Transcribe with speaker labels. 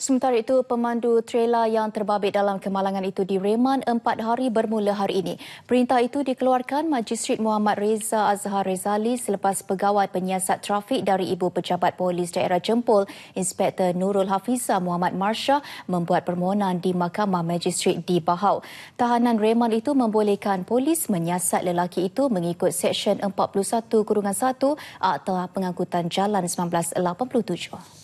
Speaker 1: Sementara itu, pemandu trela yang terbabit dalam kemalangan itu direman empat hari bermula hari ini. Perintah itu dikeluarkan Majistret Muhammad Reza Azhar Rezali selepas pegawai penyiasat trafik dari Ibu Pejabat Polis Daerah Jempol, Inspektor Nurul Hafiza Muhammad Marsha membuat permohonan di Mahkamah Majistret di Bahau. Tahanan reman itu membolehkan polis menyiasat lelaki itu mengikut Seksyen 41-1 Akta Pengangkutan Jalan 1987.